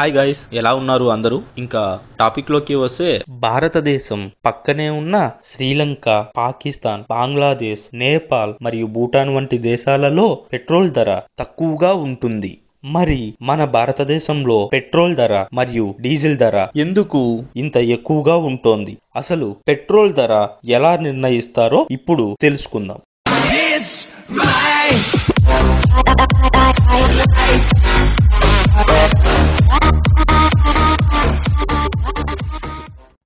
hi guys ఎలా ఉన్నారు అందరూ ఇంకా టాపిక్ లోకి వస్తే భారతదేశం పక్కనే ఉన్న శ్రీలంక పాకిస్తాన్ బంగ్లాదేశ్ నేపాల్ మరియు భూటాన్ వంటి దేశాలలో పెట్రోల్ ధర తక్కువగా ఉంటుంది మరి మన భారతదేశంలో పెట్రోల్ ధర మరియు డీజిల్ ధర ఎందుకు ఇంత ఎక్కువగా ఉంటోంది అసలు పెట్రోల్ ధర ఎలా నిర్ణయిస్తారో ఇప్పుడు తెలుసుకుందాం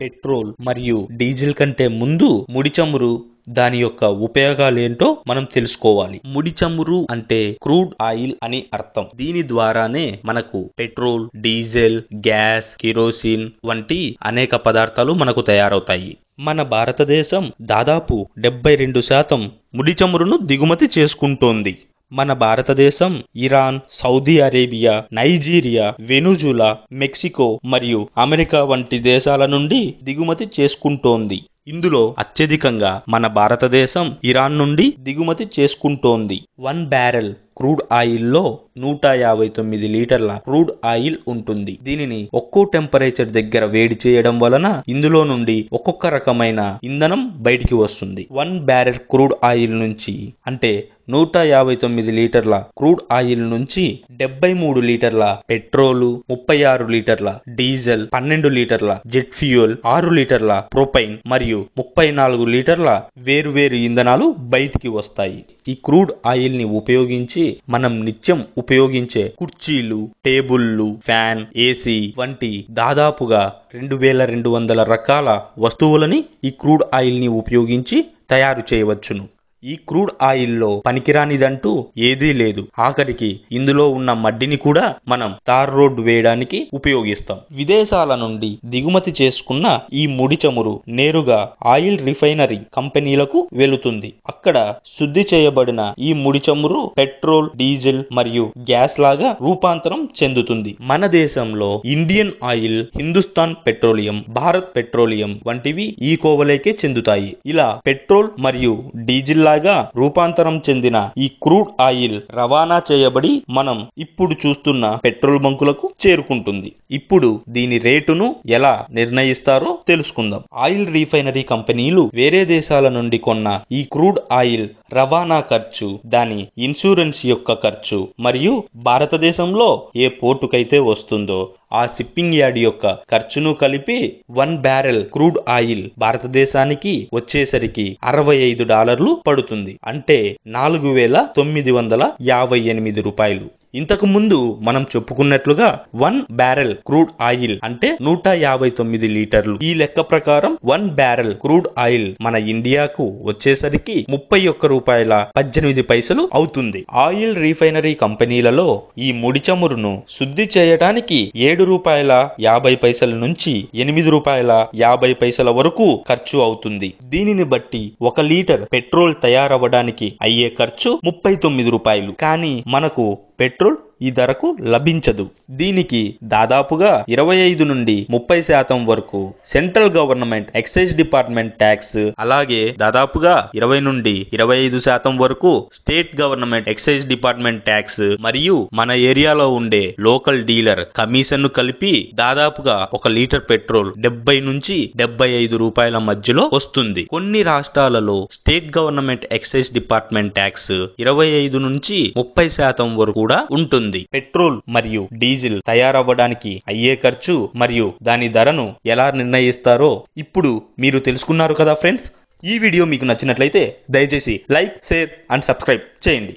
పెట్రోల్ మరియు డీజిల్ కంటే ముందు ముడి చమురు దాని యొక్క ఉపయోగాలు ఏంటో మనం తెలుసుకోవాలి ముడి చమురు అంటే క్రూడ్ ఆయిల్ అని అర్థం దీని ద్వారానే మనకు పెట్రోల్ డీజిల్ గ్యాస్ కిరోసిన్ వంటి అనేక పదార్థాలు మనకు తయారవుతాయి మన భారతదేశం దాదాపు డెబ్బై రెండు శాతం ముడి చమురును దిగుమతి చేసుకుంటోంది మన భారతదేశం Iran Saudi Arabia Nigeria Venezuela Mexico మరియు అమెరికా వంటి దేశాల నుండి దిగుమతి చేసుకుంటోంది ఇందులో అత్యధికంగా మన భారతదేశం ఇరాన్ నుండి దిగుమతి చేసుకుంటోంది వన్ బ్యారెల్ క్రూడ్ ఆయిల్లో నూట యాభై తొమ్మిది లీటర్ల క్రూడ్ ఆయిల్ ఉంటుంది దీనిని ఒక్కో టెంపరేచర్ దగ్గర వేడి చేయడం వలన ఇందులో నుండి ఒక్కొక్క రకమైన ఇంధనం బయటికి వస్తుంది వన్ బ్యారెల్ క్రూడ్ ఆయిల్ నుంచి అంటే నూట యాభై తొమ్మిది లీటర్ల క్రూడ్ ఆయిల్ నుంచి డెబ్బై మూడు లీటర్ల పెట్రోలు ముప్పై ఆరు లీటర్ల డీజిల్ పన్నెండు లీటర్ల జెట్ ఫ్యూయల్ ఆరు లీటర్ల ప్రొపైన్ మరియు ముప్పై నాలుగు లీటర్ల వేరువేరు ఇంధనాలు బయటికి వస్తాయి ఈ క్రూడ్ ఆయిల్ ని ఉపయోగించి మనం నిత్యం ఉపయోగించే కుర్చీలు టేబుళ్లు ఫ్యాన్ ఏసీ వంటి దాదాపుగా రెండు వేల రెండు వందల రకాల వస్తువులని ఈ క్రూడ్ ఆయిల్ని ఉపయోగించి తయారు చేయవచ్చును ఈ క్రూడ్ ఆయిల్లో పనికిరానిదంటూ ఏదీ లేదు ఆఖరికి ఇందులో ఉన్న మడ్డిని కూడా మనం తార్ రోడ్ వేయడానికి ఉపయోగిస్తాం విదేశాల నుండి దిగుమతి చేసుకున్న ఈ ముడి చమురు నేరుగా ఆయిల్ రిఫైనరీ కంపెనీలకు వెళుతుంది అక్కడ శుద్ధి చేయబడిన ఈ ముడి చమురు పెట్రోల్ డీజిల్ మరియు గ్యాస్ లాగా రూపాంతరం చెందుతుంది మన దేశంలో Indian Oil Hindustan Petroleum Bharat Petroleum వంటివి ఈ కోవలేకే చెందుతాయి ఇలా పెట్రోల్ మరియు డీజిల్ రూపాయిగా రూపాంతరం చెందిన ఈ క్రూడ్ ఆయిల్ రవాణా చేయబడి మనం ఇప్పుడు చూస్తున్న పెట్రోల్ బంకులకు చేరుకుంటుంది ఇప్పుడు దీని రేటును ఎలా నిర్ణయిస్తారో తెలుసుకుందాం ఆయిల్ రీఫైనరీ కంపెనీలు వేరే దేశాల నుండి కొన్న ఈ క్రూడ్ ఆయిల్ రవాణా ఖర్చు దాని ఇన్సూరెన్స్ యొక్క ఖర్చు మరియు భారతదేశంలో ఏ పోర్టుకైతే వస్తుందో ఆ షిప్పింగ్ యార్డ్ యొక్క ఖర్చును కలిపి వన్ బ్యారెల్ క్రూడ్ ఆయిల్ భారతదేశానికి వచ్చేసరికి అరవై ఐదు డాలర్లు పడుతుంది అంటే నాలుగు వేల తొమ్మిది వందల యాభై ఎనిమిది రూపాయలు ఇంతకు ముందు మనం చెప్పుకున్నట్లుగా వన్ బ్యారెల్ క్రూడ్ ఆయిల్ అంటే నూట యాభై తొమ్మిది లీటర్లు ఈ లెక్క ప్రకారం వన్ బ్యారెల్ క్రూడ్ ఆయిల్ మన ఇండియాకు వచ్చేసరికి ముప్పై ఒక్క రూపాయల పద్దెనిమిది పైసలు అవుతుంది ఆయిల్ రీఫైనరీ కంపెనీలలో ఈ ముడి చమురును శుద్ధి చేయడానికి ఏడు రూపాయల యాభై పైసల నుంచి ఎనిమిది రూపాయల యాభై పైసల వరకు ఖర్చు అవుతుంది దీనిని బట్టి ఒక లీటర్ పెట్రోల్ తయారవ్వడానికి అయ్యే ఖర్చు ముప్పై తొమ్మిది రూపాయలు కానీ మనకు petrol ఈ ధరకు లభించదు దీనికి దాదాపుగా ఇరవై ఐదు నుండి ముప్పై శాతం వరకు central government excise department tax అలాగే దాదాపుగా ఇరవై నుండి ఇరవై ఐదు శాతం వరకు state government excise department tax మరియు మన ఏరియాలో ఉండే లోకల్ డీలర్ కమిషన్ కలిపి దాదాపుగా ఒక లీటర్ పెట్రోల్ డెబ్బై నుంచి డెబ్బై ఐదు రూపాయల మధ్యలో వస్తుంది కొన్ని రాష్ట్రాలలో state government excise department tax ఇరవై ఐదు నుంచి ముప్పై శాతం వరకు కూడా ఉంటుంది ఉంటుంది పెట్రోల్ మరియు డీజిల్ తయారవ్వడానికి అయ్యే ఖర్చు మరియు దాని ధరను ఎలా నిర్ణయిస్తారో ఇప్పుడు మీరు తెలుసుకున్నారు కదా ఫ్రెండ్స్ ఈ వీడియో మీకు నచ్చినట్లయితే దయచేసి లైక్ షేర్ అండ్ సబ్స్క్రైబ్ చేయండి